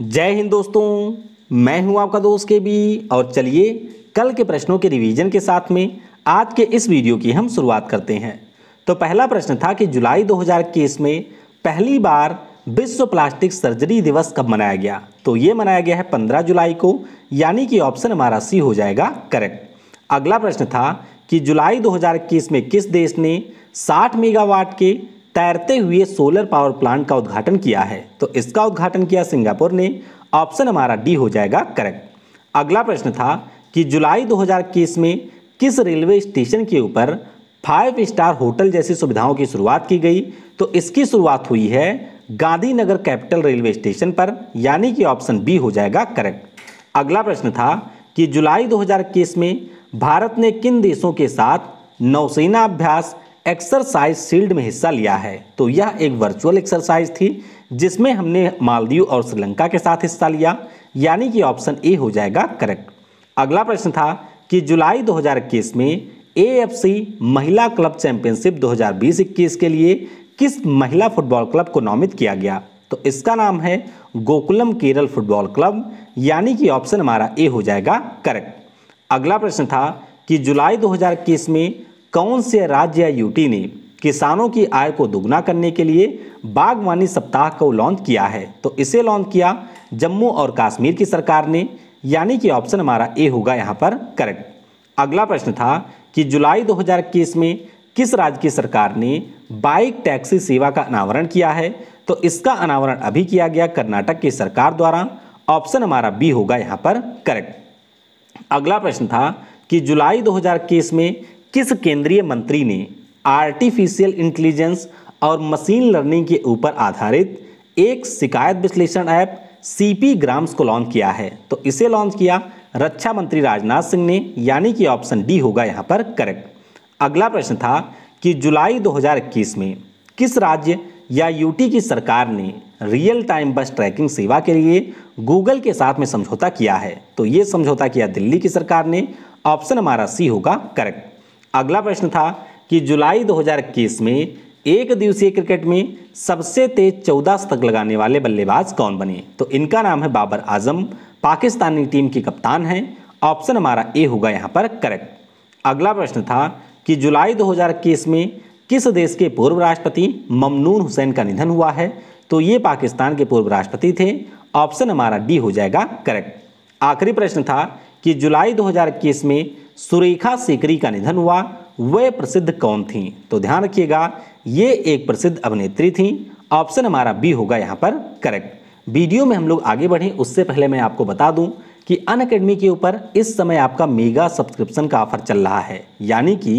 जय हिंद दोस्तों मैं हूं आपका दोस्त के बी और चलिए कल के प्रश्नों के रिवीजन के साथ में आज के इस वीडियो की हम शुरुआत करते हैं तो पहला प्रश्न था कि जुलाई 2021 में पहली बार विश्व प्लास्टिक सर्जरी दिवस कब मनाया गया तो ये मनाया गया है 15 जुलाई को यानी कि ऑप्शन हमारा सी हो जाएगा करेक्ट अगला प्रश्न था कि जुलाई दो में किस देश ने साठ मेगावाट के तैरते हुए सोलर पावर प्लांट का उद्घाटन किया है तो इसका उद्घाटन किया सिंगापुर ने ऑप्शन हमारा डी हो जाएगा करेक्ट अगला प्रश्न था कि जुलाई 2021 में किस रेलवे स्टेशन के ऊपर फाइव स्टार होटल जैसी सुविधाओं की शुरुआत की गई तो इसकी शुरुआत हुई है गांधीनगर कैपिटल रेलवे स्टेशन पर यानी कि ऑप्शन बी हो जाएगा करेक्ट अगला प्रश्न था कि जुलाई 2021 में भारत ने किन देशों के साथ नौसेना अभ्यास एक्सरसाइज शील्ड में हिस्सा लिया है तो यह एक वर्चुअल एक्सरसाइज थी जिसमें हमने मालदीव और श्रीलंका के साथ हिस्सा लिया यानी कि ऑप्शन ए हो जाएगा करेक्ट अगला प्रश्न था कि जुलाई 2021 में एएफसी महिला क्लब चैंपियनशिप 2020-21 के लिए किस महिला फुटबॉल क्लब को नामित किया गया तो इसका नाम है गोकुलम केरल फुटबॉल क्लब यानी कि ऑप्शन हमारा ए हो जाएगा करेक्ट अगला प्रश्न था कि जुलाई दो में कौन से राज्य या यूटी ने किसानों की आय को दोगुना करने के लिए बागवानी सप्ताह को लॉन्च किया है तो इसे लॉन्च किया जम्मू और कश्मीर की सरकार ने यानी कि ऑप्शन हमारा ए होगा यहाँ पर करेक्ट अगला प्रश्न था कि जुलाई 2021 में किस राज्य की सरकार ने बाइक टैक्सी सेवा का अनावरण किया है तो इसका अनावरण अभी किया गया कर्नाटक की सरकार द्वारा ऑप्शन हमारा बी होगा यहाँ पर करेक्ट अगला प्रश्न था कि जुलाई 2021 में किस केंद्रीय मंत्री ने आर्टिफिशियल इंटेलिजेंस और मशीन लर्निंग के ऊपर आधारित एक शिकायत विश्लेषण ऐप सी पी ग्राम्स को लॉन्च किया है तो इसे लॉन्च किया रक्षा मंत्री राजनाथ सिंह ने यानी कि ऑप्शन डी होगा यहाँ पर करेक्ट अगला प्रश्न था कि जुलाई 2021 में किस राज्य या यूटी की सरकार ने रियल टाइम बस ट्रैकिंग सेवा के लिए गूगल के साथ में समझौता किया है तो ये समझौता किया दिल्ली की सरकार ने ऑप्शन हमारा सी होगा करेक्ट अगला प्रश्न था कि जुलाई 2021 में एक दिवसीय क्रिकेट में सबसे तेज चौदह शतक लगाने वाले बल्लेबाज कौन बने तो इनका नाम है बाबर आजम पाकिस्तानी टीम की कप्तान हैं ऑप्शन हमारा ए होगा यहाँ पर करेक्ट अगला प्रश्न था कि जुलाई 2021 में किस देश के पूर्व राष्ट्रपति ममनून हुसैन का निधन हुआ है तो ये पाकिस्तान के पूर्व राष्ट्रपति थे ऑप्शन हमारा डी हो जाएगा करेक्ट आखिरी प्रश्न था कि जुलाई 2021 में सुरेखा सीकरी का निधन हुआ वे प्रसिद्ध कौन थीं तो ध्यान रखिएगा ये एक प्रसिद्ध अभिनेत्री थीं ऑप्शन हमारा बी होगा यहाँ पर करेक्ट वीडियो में हम लोग आगे बढ़ें उससे पहले मैं आपको बता दूं कि अन अकेडमी के ऊपर इस समय आपका मेगा सब्सक्रिप्शन का ऑफर चल रहा है यानी कि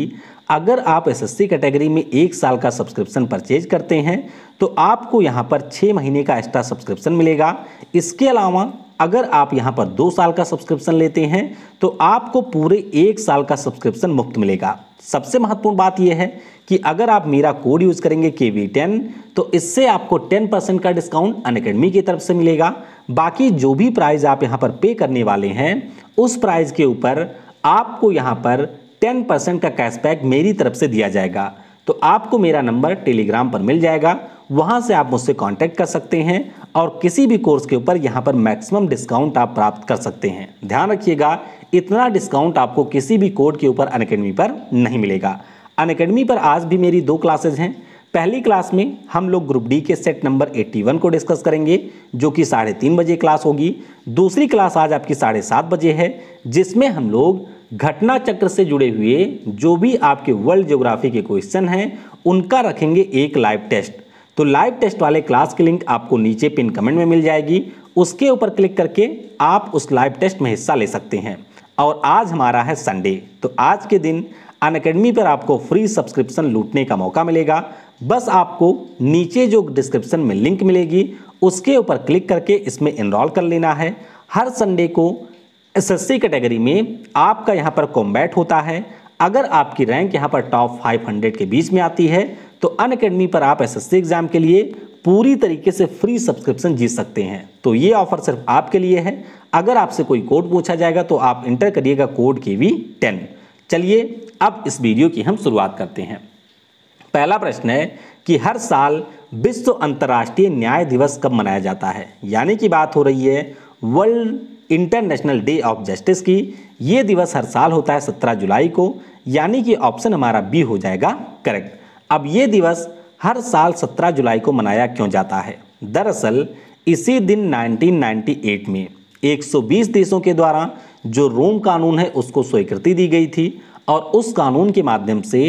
अगर आप एसएससी कैटेगरी में एक साल का सब्सक्रिप्शन परचेज करते हैं तो आपको यहाँ पर छः महीने का एक्स्ट्रा सब्सक्रिप्शन मिलेगा इसके अलावा अगर आप यहाँ पर दो साल का सब्सक्रिप्शन लेते हैं तो आपको पूरे एक साल का सब्सक्रिप्शन मुफ्त मिलेगा सबसे महत्वपूर्ण बात यह है कि अगर आप मेरा कोड यूज़ करेंगे के वी टेन तो इससे आपको टेन परसेंट का डिस्काउंट अन अकेडमी की तरफ से मिलेगा बाकी जो भी प्राइज़ आप यहाँ पर पे करने वाले हैं उस प्राइज़ के ऊपर आपको यहाँ पर टेन परसेंट का कैशबैक मेरी तरफ से दिया जाएगा तो आपको मेरा नंबर टेलीग्राम पर मिल जाएगा वहाँ से आप मुझसे कांटेक्ट कर सकते हैं और किसी भी कोर्स के ऊपर यहाँ पर मैक्सिमम डिस्काउंट आप प्राप्त कर सकते हैं ध्यान रखिएगा इतना डिस्काउंट आपको किसी भी कोड के ऊपर अनकेडमी पर नहीं मिलेगा अनकेडमी पर आज भी मेरी दो क्लासेज हैं पहली क्लास में हम लोग ग्रुप डी के सेट नंबर 81 को डिस्कस करेंगे जो कि साढ़े तीन बजे क्लास होगी दूसरी क्लास आज आपकी साढ़े सात बजे है जिसमें हम लोग घटना चक्र से जुड़े हुए जो भी आपके वर्ल्ड ज्योग्राफी के क्वेश्चन हैं उनका रखेंगे एक लाइव टेस्ट तो लाइव टेस्ट वाले क्लास की लिंक आपको नीचे पिन कमेंट में मिल जाएगी उसके ऊपर क्लिक करके आप उस लाइव टेस्ट में हिस्सा ले सकते हैं और आज हमारा है संडे तो आज के दिन अन अकेडमी पर आपको फ्री सब्सक्रिप्शन लूटने का मौका मिलेगा बस आपको नीचे जो डिस्क्रिप्शन में लिंक मिलेगी उसके ऊपर क्लिक करके इसमें इनरॉल कर लेना है हर संडे को एसएससी कैटेगरी में आपका यहाँ पर कॉम्बैट होता है अगर आपकी रैंक यहाँ पर टॉप 500 के बीच में आती है तो अन अकेडमी पर आप एसएससी एग्ज़ाम के लिए पूरी तरीके से फ्री सब्सक्रिप्शन जीत सकते हैं तो ये ऑफर सिर्फ आपके लिए है अगर आपसे कोई कोड पूछा जाएगा तो आप इंटर करिएगा कोड के वी टेन चलिए अब इस वीडियो की हम शुरुआत करते हैं पहला प्रश्न है कि हर साल विश्व अंतर्राष्ट्रीय न्याय दिवस कब मनाया जाता है यानी कि बात हो रही है world international day of justice की ये दिवस हर साल होता है सत्रह जुलाई को यानी कि ऑप्शन हमारा बी हो जाएगा करेक्ट अब ये दिवस हर साल 17 जुलाई को मनाया क्यों जाता है दरअसल इसी दिन 1998 में 120 देशों के द्वारा जो रोम कानून है उसको स्वीकृति दी गई थी और उस कानून के माध्यम से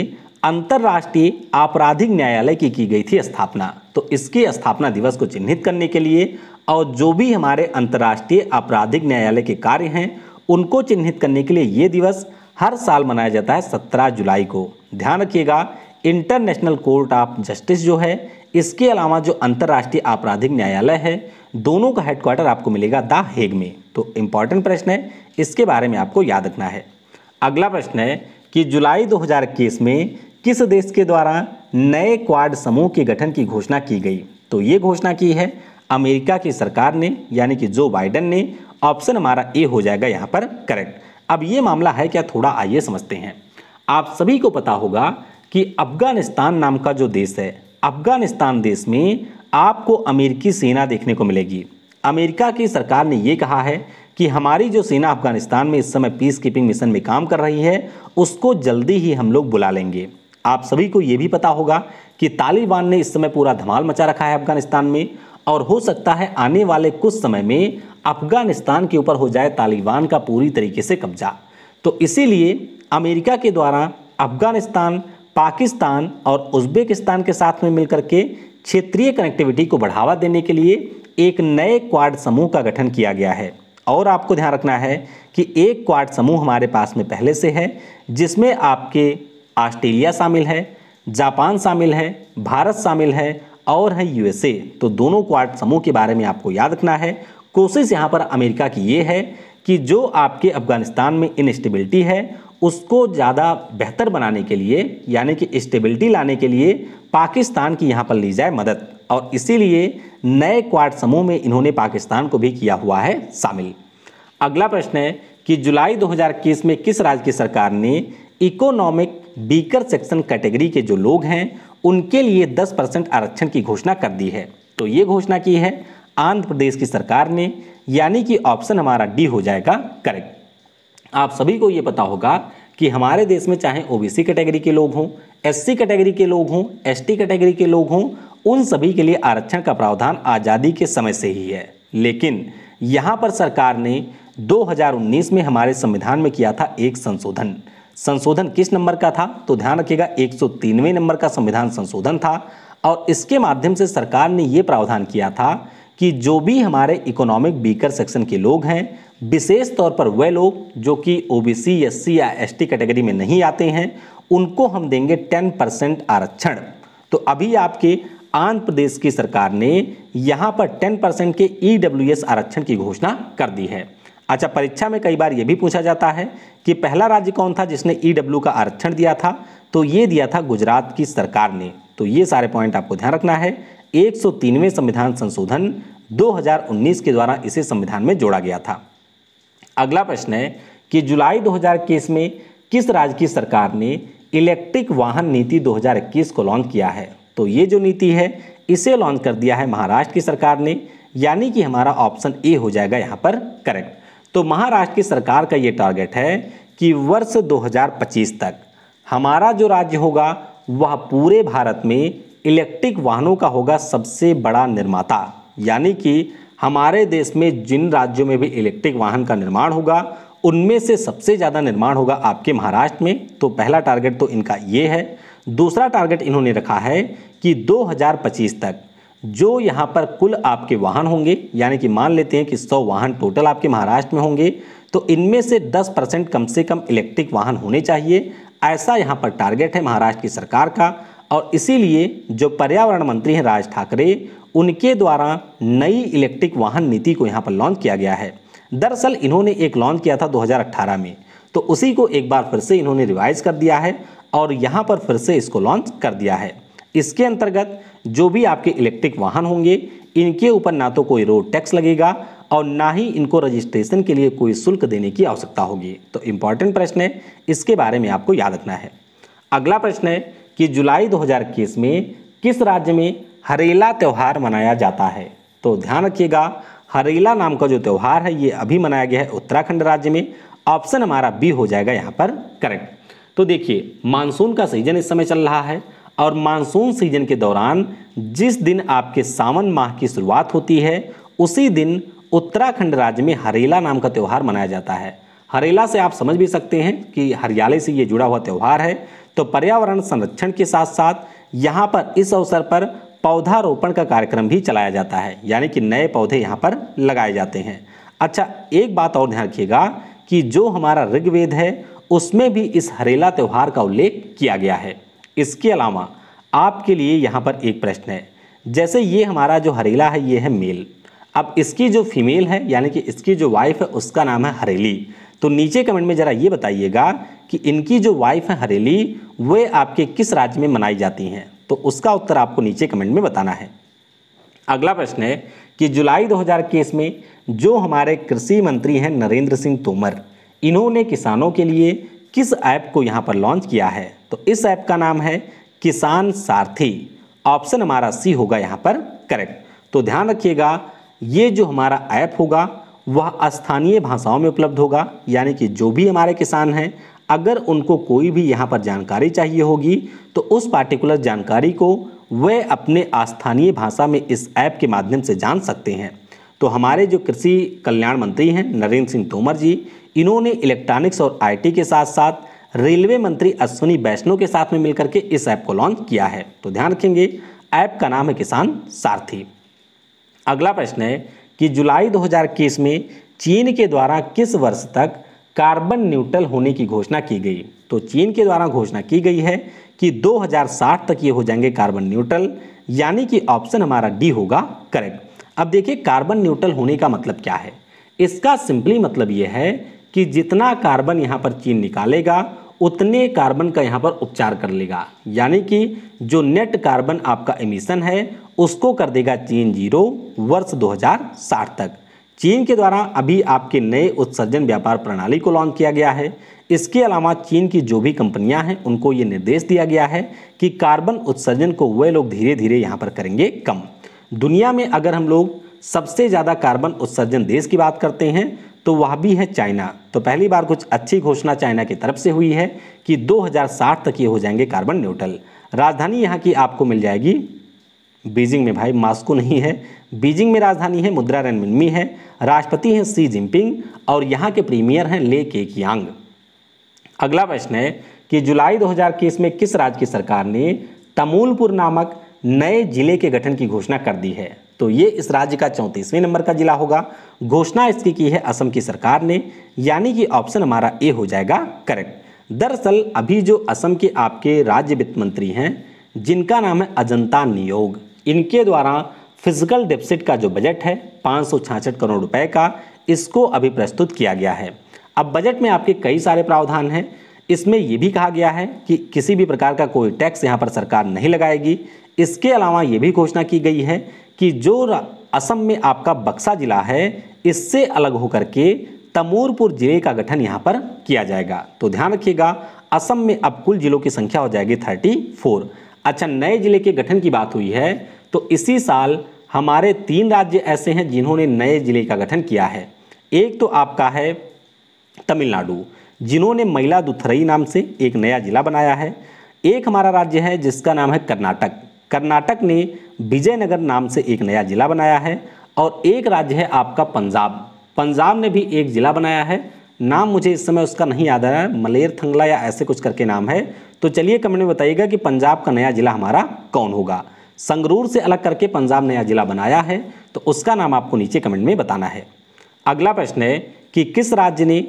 अंतर्राष्ट्रीय आपराधिक न्यायालय की की गई थी स्थापना तो इसके स्थापना दिवस को चिन्हित करने के लिए और जो भी हमारे अंतर्राष्ट्रीय आपराधिक न्यायालय के कार्य हैं उनको चिन्हित करने के लिए ये दिवस हर साल मनाया जाता है सत्रह जुलाई को ध्यान रखिएगा इंटरनेशनल कोर्ट ऑफ जस्टिस जो है इसके अलावा जो अंतर्राष्ट्रीय आपराधिक न्यायालय है दोनों का हेडक्वार्टर आपको मिलेगा द हेग में तो इम्पॉर्टेंट प्रश्न है इसके बारे में आपको याद रखना है अगला प्रश्न है कि जुलाई 2021 में किस देश के द्वारा नए क्वाड समूह के गठन की घोषणा की गई तो ये घोषणा की है अमेरिका की सरकार ने यानी कि जो बाइडन ने ऑप्शन हमारा ए हो जाएगा यहाँ पर करेक्ट अब ये मामला है क्या थोड़ा आइए समझते हैं आप सभी को पता होगा कि अफगानिस्तान नाम का जो देश है अफगानिस्तान देश में आपको अमेरिकी सेना देखने को मिलेगी अमेरिका की सरकार ने ये कहा है कि हमारी जो सेना अफगानिस्तान में इस समय पीस कीपिंग मिशन में काम कर रही है उसको जल्दी ही हम लोग बुला लेंगे आप सभी को ये भी पता होगा कि तालिबान ने इस समय पूरा धमाल मचा रखा है अफगानिस्तान में और हो सकता है आने वाले कुछ समय में अफगानिस्तान के ऊपर हो जाए तालिबान का पूरी तरीके से कब्जा तो इसीलिए अमेरिका के द्वारा अफगानिस्तान पाकिस्तान और उज्बेकिस्तान के साथ में मिलकर के क्षेत्रीय कनेक्टिविटी को बढ़ावा देने के लिए एक नए क्वाड समूह का गठन किया गया है और आपको ध्यान रखना है कि एक क्वाड समूह हमारे पास में पहले से है जिसमें आपके ऑस्ट्रेलिया शामिल है जापान शामिल है भारत शामिल है और है यूएसए तो दोनों क्वाड समूह के बारे में आपको याद रखना है कोशिश यहाँ पर अमेरिका की ये है कि जो आपके अफगानिस्तान में इनस्टेबिलिटी है उसको ज़्यादा बेहतर बनाने के लिए यानी कि स्टेबिलिटी लाने के लिए पाकिस्तान की यहाँ पर ली जाए मदद और इसीलिए नए क्वाड समूह में इन्होंने पाकिस्तान को भी किया हुआ है शामिल अगला प्रश्न है कि जुलाई 2021 में किस राज्य की सरकार ने इकोनॉमिक बीकर सेक्शन कैटेगरी के जो लोग हैं उनके लिए 10 परसेंट आरक्षण की घोषणा कर दी है तो ये घोषणा की है आंध्र प्रदेश की सरकार ने यानी कि ऑप्शन हमारा डी हो जाएगा करेक्ट आप सभी को ये पता होगा कि हमारे देश में चाहे ओबीसी कैटेगरी के लोग हों एससी कैटेगरी के लोग हों एसटी कैटेगरी के लोग हों उन सभी के लिए आरक्षण का प्रावधान आज़ादी के समय से ही है लेकिन यहाँ पर सरकार ने 2019 में हमारे संविधान में किया था एक संशोधन संशोधन किस नंबर का था तो ध्यान रखिएगा एक नंबर का संविधान संशोधन था और इसके माध्यम से सरकार ने ये प्रावधान किया था कि जो भी हमारे इकोनॉमिक बीकर सेक्शन के लोग हैं विशेष तौर पर वह लोग जो कि ओबीसी एससी या एसटी कैटेगरी में नहीं आते हैं उनको हम देंगे टेन परसेंट आरक्षण तो अभी आपके आंध्र प्रदेश की सरकार ने यहाँ पर टेन परसेंट के ईडब्ल्यूएस e आरक्षण की घोषणा कर दी है अच्छा परीक्षा में कई बार ये भी पूछा जाता है कि पहला राज्य कौन था जिसने डब्ल्यू e का आरक्षण दिया था तो ये दिया था गुजरात की सरकार ने तो ये सारे पॉइंट आपको ध्यान रखना है तीनवें संविधान संशोधन 2019 के द्वारा इसे संविधान में जोड़ा गया था अगला प्रश्न है कि जुलाई 2021 में किस राज्य की सरकार ने इलेक्ट्रिक वाहन नीति 2021 को लॉन्च किया है तो ये जो नीति है इसे लॉन्च कर दिया है महाराष्ट्र की सरकार ने यानी कि हमारा ऑप्शन ए हो जाएगा यहाँ पर करेक्ट तो महाराष्ट्र की सरकार का ये टारगेट है कि वर्ष 2025 तक हमारा जो राज्य होगा वह पूरे भारत में इलेक्ट्रिक वाहनों का होगा सबसे बड़ा निर्माता यानी कि हमारे देश में जिन राज्यों में भी इलेक्ट्रिक वाहन का निर्माण होगा उनमें से सबसे ज़्यादा निर्माण होगा आपके महाराष्ट्र में तो पहला टारगेट तो इनका ये है दूसरा टारगेट इन्होंने रखा है कि 2025 तक जो यहाँ पर कुल आपके वाहन होंगे यानी कि मान लेते हैं कि सौ वाहन टोटल आपके महाराष्ट्र में होंगे तो इनमें से दस परसेंट कम से कम इलेक्ट्रिक वाहन होने चाहिए ऐसा यहाँ पर टारगेट है महाराष्ट्र की सरकार का और इसीलिए जो पर्यावरण मंत्री हैं राज ठाकरे उनके द्वारा नई इलेक्ट्रिक वाहन नीति को यहाँ पर लॉन्च किया गया है दरअसल इन्होंने एक लॉन्च किया था दो में तो उसी को एक बार फिर से इन्होंने रिवाइज कर दिया है और यहाँ पर फिर से इसको लॉन्च कर दिया है इसके अंतर्गत जो भी आपके इलेक्ट्रिक वाहन होंगे इनके ऊपर ना तो कोई रोड टैक्स लगेगा और ना ही इनको रजिस्ट्रेशन के लिए कोई शुल्क देने की आवश्यकता होगी तो इम्पॉर्टेंट प्रश्न है इसके बारे में आपको याद रखना है अगला प्रश्न है कि जुलाई दो में किस राज्य में हरेला त्यौहार मनाया जाता है तो ध्यान रखिएगा हरेला नाम का जो त्यौहार है ये अभी मनाया गया है उत्तराखंड राज्य में ऑप्शन हमारा बी हो जाएगा यहाँ पर करेक्ट तो देखिए मानसून का सीजन इस समय चल रहा है और मानसून सीजन के दौरान जिस दिन आपके सावन माह की शुरुआत होती है उसी दिन उत्तराखंड राज्य में हरेला नाम का त्यौहार मनाया जाता है हरेला से आप समझ भी सकते हैं कि हरियाली से ये जुड़ा हुआ त्यौहार है तो पर्यावरण संरक्षण के साथ साथ यहाँ पर इस अवसर पर पौधारोपण का कार्यक्रम भी चलाया जाता है यानी कि नए पौधे यहाँ पर लगाए जाते हैं अच्छा एक बात और ध्यान रखिएगा कि जो हमारा ऋग्वेद है उसमें भी इस हरेला त्यौहार का उल्लेख किया गया है इसके अलावा आपके लिए यहाँ पर एक प्रश्न है जैसे ये हमारा जो हरेला है ये है मेल अब इसकी जो फीमेल है यानी कि इसकी जो वाइफ है उसका नाम है हरेली तो नीचे कमेंट में ज़रा ये बताइएगा कि इनकी जो वाइफ है हरेली वे आपके किस राज्य में मनाई जाती हैं तो उसका उत्तर आपको नीचे कमेंट में बताना है अगला प्रश्न है कि जुलाई 2021 में जो हमारे कृषि मंत्री हैं नरेंद्र सिंह तोमर इन्होंने किसानों के लिए किस ऐप को यहाँ पर लॉन्च किया है तो इस ऐप का नाम है किसान सारथी ऑप्शन हमारा सी होगा यहाँ पर करेक्ट तो ध्यान रखिएगा ये जो हमारा ऐप होगा वह स्थानीय भाषाओं में उपलब्ध होगा यानी कि जो भी हमारे किसान हैं अगर उनको कोई भी यहाँ पर जानकारी चाहिए होगी तो उस पार्टिकुलर जानकारी को वे अपने स्थानीय भाषा में इस ऐप के माध्यम से जान सकते हैं तो हमारे जो कृषि कल्याण मंत्री हैं नरेंद्र सिंह तोमर जी इन्होंने इलेक्ट्रॉनिक्स और आईटी के साथ साथ रेलवे मंत्री अश्विनी वैष्णव के साथ में मिलकर के इस ऐप को लॉन्च किया है तो ध्यान रखेंगे ऐप का नाम है किसान सारथी अगला प्रश्न है कि जुलाई दो में चीन के द्वारा किस वर्ष तक कार्बन न्यूट्रल होने की घोषणा की गई तो चीन के द्वारा घोषणा की गई है कि 2060 तक ये हो जाएंगे कार्बन न्यूट्रल यानी कि ऑप्शन हमारा डी होगा करेक्ट अब देखिए कार्बन न्यूट्रल होने का मतलब क्या है इसका सिंपली मतलब ये है कि जितना कार्बन यहाँ पर चीन निकालेगा उतने कार्बन का यहाँ पर उपचार कर लेगा यानी कि जो नेट कार्बन आपका एमिशन है उसको कर देगा चीन जीरो वर्ष 2060 तक चीन के द्वारा अभी आपके नए उत्सर्जन व्यापार प्रणाली को लॉन्च किया गया है इसके अलावा चीन की जो भी कंपनियां हैं उनको ये निर्देश दिया गया है कि कार्बन उत्सर्जन को वे लोग धीरे धीरे यहाँ पर करेंगे कम दुनिया में अगर हम लोग सबसे ज़्यादा कार्बन उत्सर्जन देश की बात करते हैं तो वह भी है चाइना तो पहली बार कुछ अच्छी घोषणा चाइना की तरफ से हुई है कि 2060 तक ये हो जाएंगे कार्बन न्यूट्रल राजधानी यहाँ की आपको मिल जाएगी बीजिंग में भाई मास्को नहीं है बीजिंग में राजधानी है मुद्रा रणमिनमी है राष्ट्रपति हैं सी जिनपिंग और यहाँ के प्रीमियर हैं ले के कियांग अगला प्रश्न है कि जुलाई दो में किस राज्य की सरकार ने तमूलपुर नामक नए जिले के गठन की घोषणा कर दी है तो ये इस राज्य का चौंतीसवें नंबर का जिला होगा घोषणा इसकी की है असम की सरकार ने यानी कि ऑप्शन हमारा ए हो जाएगा करेक्ट दरअसल अभी जो असम के आपके राज्य वित्त मंत्री हैं जिनका नाम है अजंता नियोग इनके द्वारा फिजिकल डेफिसिट का जो बजट है पाँच करोड़ रुपए का इसको अभी प्रस्तुत किया गया है अब बजट में आपके कई सारे प्रावधान हैं इसमें यह भी कहा गया है कि किसी भी प्रकार का कोई टैक्स यहाँ पर सरकार नहीं लगाएगी इसके अलावा ये भी घोषणा की गई है कि जो असम में आपका बक्सा ज़िला है इससे अलग होकर के तमोरपुर जिले का गठन यहाँ पर किया जाएगा तो ध्यान रखिएगा असम में अब कुल जिलों की संख्या हो जाएगी थर्टी फोर अच्छा नए जिले के गठन की बात हुई है तो इसी साल हमारे तीन राज्य ऐसे हैं जिन्होंने नए जिले का गठन किया है एक तो आपका है तमिलनाडु जिन्होंने महिला दुथरई नाम से एक नया जिला बनाया है एक हमारा राज्य है जिसका नाम है कर्नाटक कर्नाटक ने विजयनगर नाम से एक नया जिला बनाया है और एक राज्य है आपका पंजाब पंजाब ने भी एक ज़िला बनाया है नाम मुझे इस समय उसका नहीं याद आ रहा है मलेर थंगला या ऐसे कुछ करके नाम है तो चलिए कमेंट में बताइएगा कि पंजाब का नया ज़िला हमारा कौन होगा संगरूर से अलग करके पंजाब नया ज़िला बनाया है तो उसका नाम आपको नीचे कमेंट में बताना है अगला प्रश्न है कि किस राज्य ने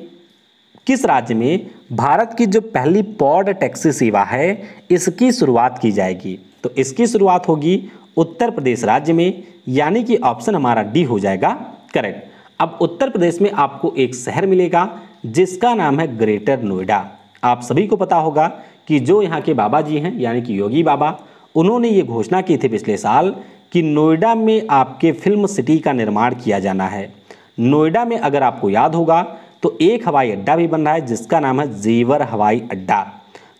किस राज्य में भारत की जो पहली पॉड टैक्सी सेवा है इसकी शुरुआत की जाएगी तो इसकी शुरुआत होगी उत्तर प्रदेश राज्य में यानी कि ऑप्शन हमारा डी हो जाएगा करेक्ट अब उत्तर प्रदेश में आपको एक शहर मिलेगा जिसका नाम है ग्रेटर नोएडा आप सभी को पता होगा कि जो यहाँ के बाबा जी हैं यानी कि योगी बाबा उन्होंने ये घोषणा की थी पिछले साल कि नोएडा में आपके फिल्म सिटी का निर्माण किया जाना है नोएडा में अगर आपको याद होगा तो एक हवाई अड्डा भी बन रहा है जिसका नाम है जेवर हवाई अड्डा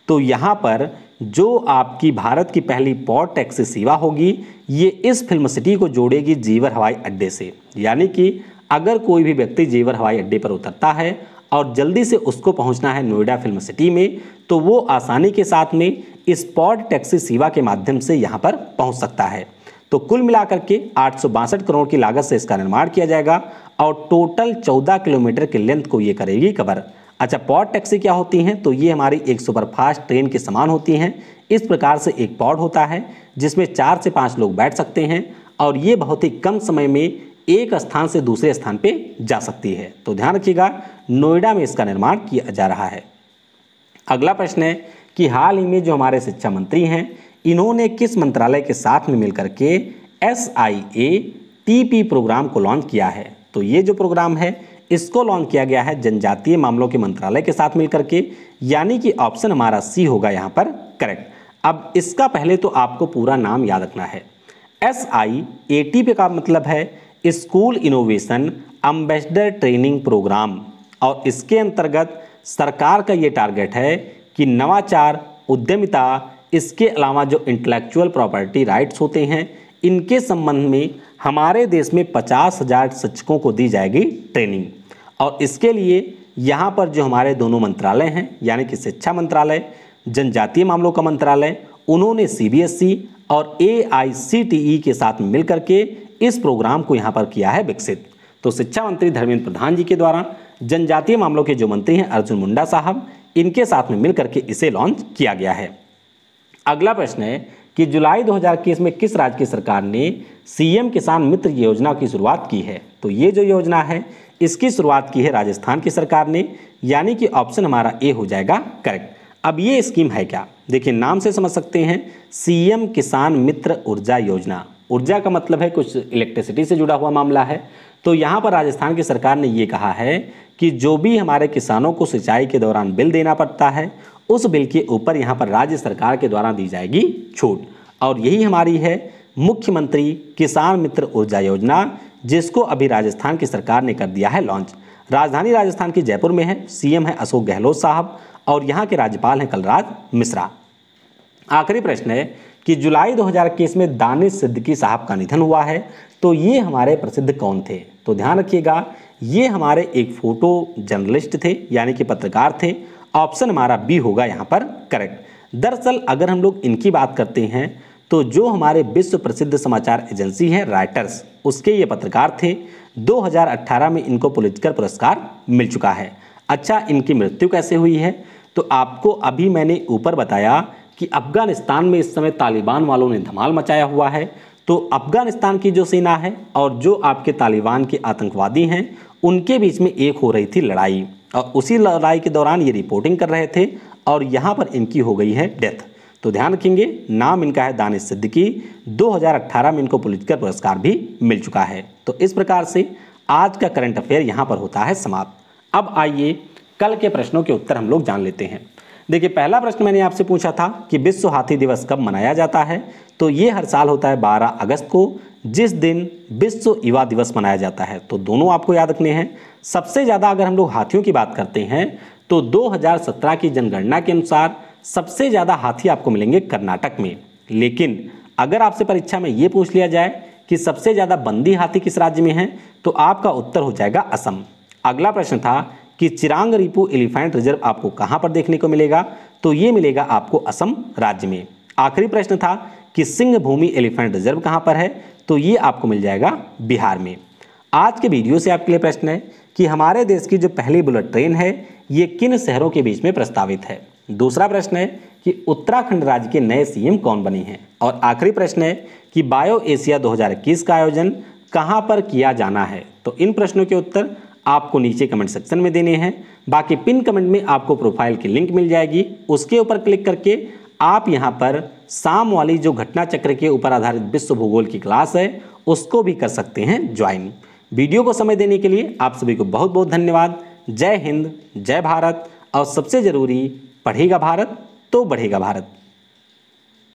तो यहाँ पर जो आपकी भारत की पहली पॉट टैक्सी सेवा होगी ये इस फिल्म सिटी को जोड़ेगी जीवर हवाई अड्डे से यानी कि अगर कोई भी व्यक्ति जीवर हवाई अड्डे पर उतरता है और जल्दी से उसको पहुंचना है नोएडा फिल्म सिटी में तो वो आसानी के साथ में इस पॉट टैक्सी सेवा के माध्यम से यहाँ पर पहुँच सकता है तो कुल मिलाकर के आठ करोड़ की लागत से इसका निर्माण किया जाएगा और टोटल चौदह किलोमीटर की लेंथ को ये करेगी कवर अच्छा पॉड टैक्सी क्या होती हैं तो ये हमारी एक सुपरफास्ट ट्रेन के समान होती हैं इस प्रकार से एक पॉड होता है जिसमें चार से पाँच लोग बैठ सकते हैं और ये बहुत ही कम समय में एक स्थान से दूसरे स्थान पे जा सकती है तो ध्यान रखिएगा नोएडा में इसका निर्माण किया जा रहा है अगला प्रश्न है कि हाल ही में जो हमारे शिक्षा मंत्री हैं इन्होंने किस मंत्रालय के साथ में मिलकर के S I A T P program को लॉन्च किया है तो ये जो प्रोग्राम है इसको लॉन्च किया गया है जनजातीय मामलों के मंत्रालय के साथ मिलकर के यानी कि ऑप्शन हमारा सी होगा यहाँ पर करेक्ट अब इसका पहले तो आपको पूरा नाम याद रखना है एस आई ए टी पे का मतलब है school innovation ambassador training program और इसके अंतर्गत सरकार का ये टारगेट है कि नवाचार उद्यमिता इसके अलावा जो इंटेलेक्चुअल प्रॉपर्टी राइट्स होते हैं इनके संबंध में हमारे देश में पचास हज़ार शिक्षकों को दी जाएगी ट्रेनिंग और इसके लिए यहाँ पर जो हमारे दोनों मंत्रालय हैं यानी कि शिक्षा मंत्रालय जनजातीय मामलों का मंत्रालय उन्होंने सी e और ए e के साथ मिलकर के इस प्रोग्राम को यहाँ पर किया है विकसित तो शिक्षा मंत्री धर्मेंद्र प्रधान जी के द्वारा जनजातीय मामलों के जो मंत्री हैं अर्जुन मुंडा साहब इनके साथ में मिलकर के इसे लॉन्च किया गया है अगला प्रश्न है कि जुलाई 2021 में किस राज्य की सरकार ने सीएम किसान मित्र योजना की शुरुआत की है तो ये जो योजना है इसकी शुरुआत की है राजस्थान की सरकार ने यानी कि ऑप्शन हमारा ए हो जाएगा करेक्ट अब ये स्कीम है क्या देखिए नाम से समझ सकते हैं सीएम किसान मित्र ऊर्जा योजना ऊर्जा का मतलब है कुछ इलेक्ट्रिसिटी से जुड़ा हुआ मामला है तो यहाँ पर राजस्थान की सरकार ने ये कहा है कि जो भी हमारे किसानों को सिंचाई के दौरान बिल देना पड़ता है उस बिल के ऊपर यहाँ पर राज्य सरकार के द्वारा दी जाएगी छूट और यही हमारी है मुख्यमंत्री किसान मित्र ऊर्जा योजना जिसको अभी राजस्थान की सरकार ने कर दिया है लॉन्च राजधानी राजस्थान की जयपुर में है सीएम है अशोक गहलोत साहब और यहाँ के राज्यपाल हैं कलराज मिश्रा आखिरी प्रश्न है कि जुलाई 2021 में दानिश सिद्दीकी साहब का निधन हुआ है तो ये हमारे प्रसिद्ध कौन थे तो ध्यान रखिएगा ये हमारे एक फ़ोटो जर्नलिस्ट थे यानी कि पत्रकार थे ऑप्शन हमारा बी होगा यहाँ पर करेक्ट दरअसल अगर हम लोग इनकी बात करते हैं तो जो हमारे विश्व प्रसिद्ध समाचार एजेंसी है राइटर्स उसके ये पत्रकार थे 2018 में इनको पुलिसकर पुरस्कार मिल चुका है अच्छा इनकी मृत्यु कैसे हुई है तो आपको अभी मैंने ऊपर बताया कि अफगानिस्तान में इस समय तालिबान वालों ने धमाल मचाया हुआ है तो अफगानिस्तान की जो सेना है और जो आपके तालिबान के आतंकवादी हैं उनके बीच में एक हो रही थी लड़ाई और उसी लड़ाई के दौरान ये रिपोर्टिंग कर रहे थे और यहाँ पर इनकी हो गई है डेथ तो ध्यान रखेंगे नाम इनका है दानिश सिद्दीकी 2018 में इनको पुलिसकर पुरस्कार भी मिल चुका है तो इस प्रकार से आज का करंट अफेयर यहाँ पर होता है समाप्त अब आइए कल के प्रश्नों के उत्तर हम लोग जान लेते हैं देखिए पहला प्रश्न मैंने आपसे पूछा था कि विश्व हाथी दिवस कब मनाया जाता है तो ये हर साल होता है 12 अगस्त को जिस दिन विश्व युवा दिवस मनाया जाता है तो दोनों आपको याद रखने हैं सबसे ज़्यादा अगर हम लोग हाथियों की बात करते हैं तो 2017 की जनगणना के अनुसार सबसे ज़्यादा हाथी आपको मिलेंगे कर्नाटक में लेकिन अगर आपसे परीक्षा में ये पूछ लिया जाए कि सबसे ज़्यादा बंदी हाथी किस राज्य में है तो आपका उत्तर हो जाएगा असम अगला प्रश्न था कि चिरांग रिपू एलिफेंट रिजर्व आपको कहाँ पर देखने को मिलेगा तो ये मिलेगा आपको असम राज्य में आखिरी प्रश्न था कि भूमि एलिफेंट रिजर्व कहाँ पर है तो ये आपको मिल जाएगा बिहार में आज के वीडियो से आपके लिए प्रश्न है कि हमारे देश की जो पहली बुलेट ट्रेन है ये किन शहरों के बीच में प्रस्तावित है दूसरा प्रश्न है कि उत्तराखंड राज्य के नए सीएम कौन बने हैं और आखिरी प्रश्न है कि बायो एशिया 2021 का आयोजन कहाँ पर किया जाना है तो इन प्रश्नों के उत्तर आपको नीचे कमेंट सेक्शन में देने हैं बाकी पिन कमेंट में आपको प्रोफाइल की लिंक मिल जाएगी उसके ऊपर क्लिक करके आप यहाँ पर शाम वाली जो घटना चक्र के ऊपर आधारित विश्व भूगोल की क्लास है उसको भी कर सकते हैं ज्वाइन वीडियो को समय देने के लिए आप सभी को बहुत बहुत धन्यवाद जय हिंद जय भारत और सबसे ज़रूरी पढ़ेगा भारत तो बढ़ेगा भारत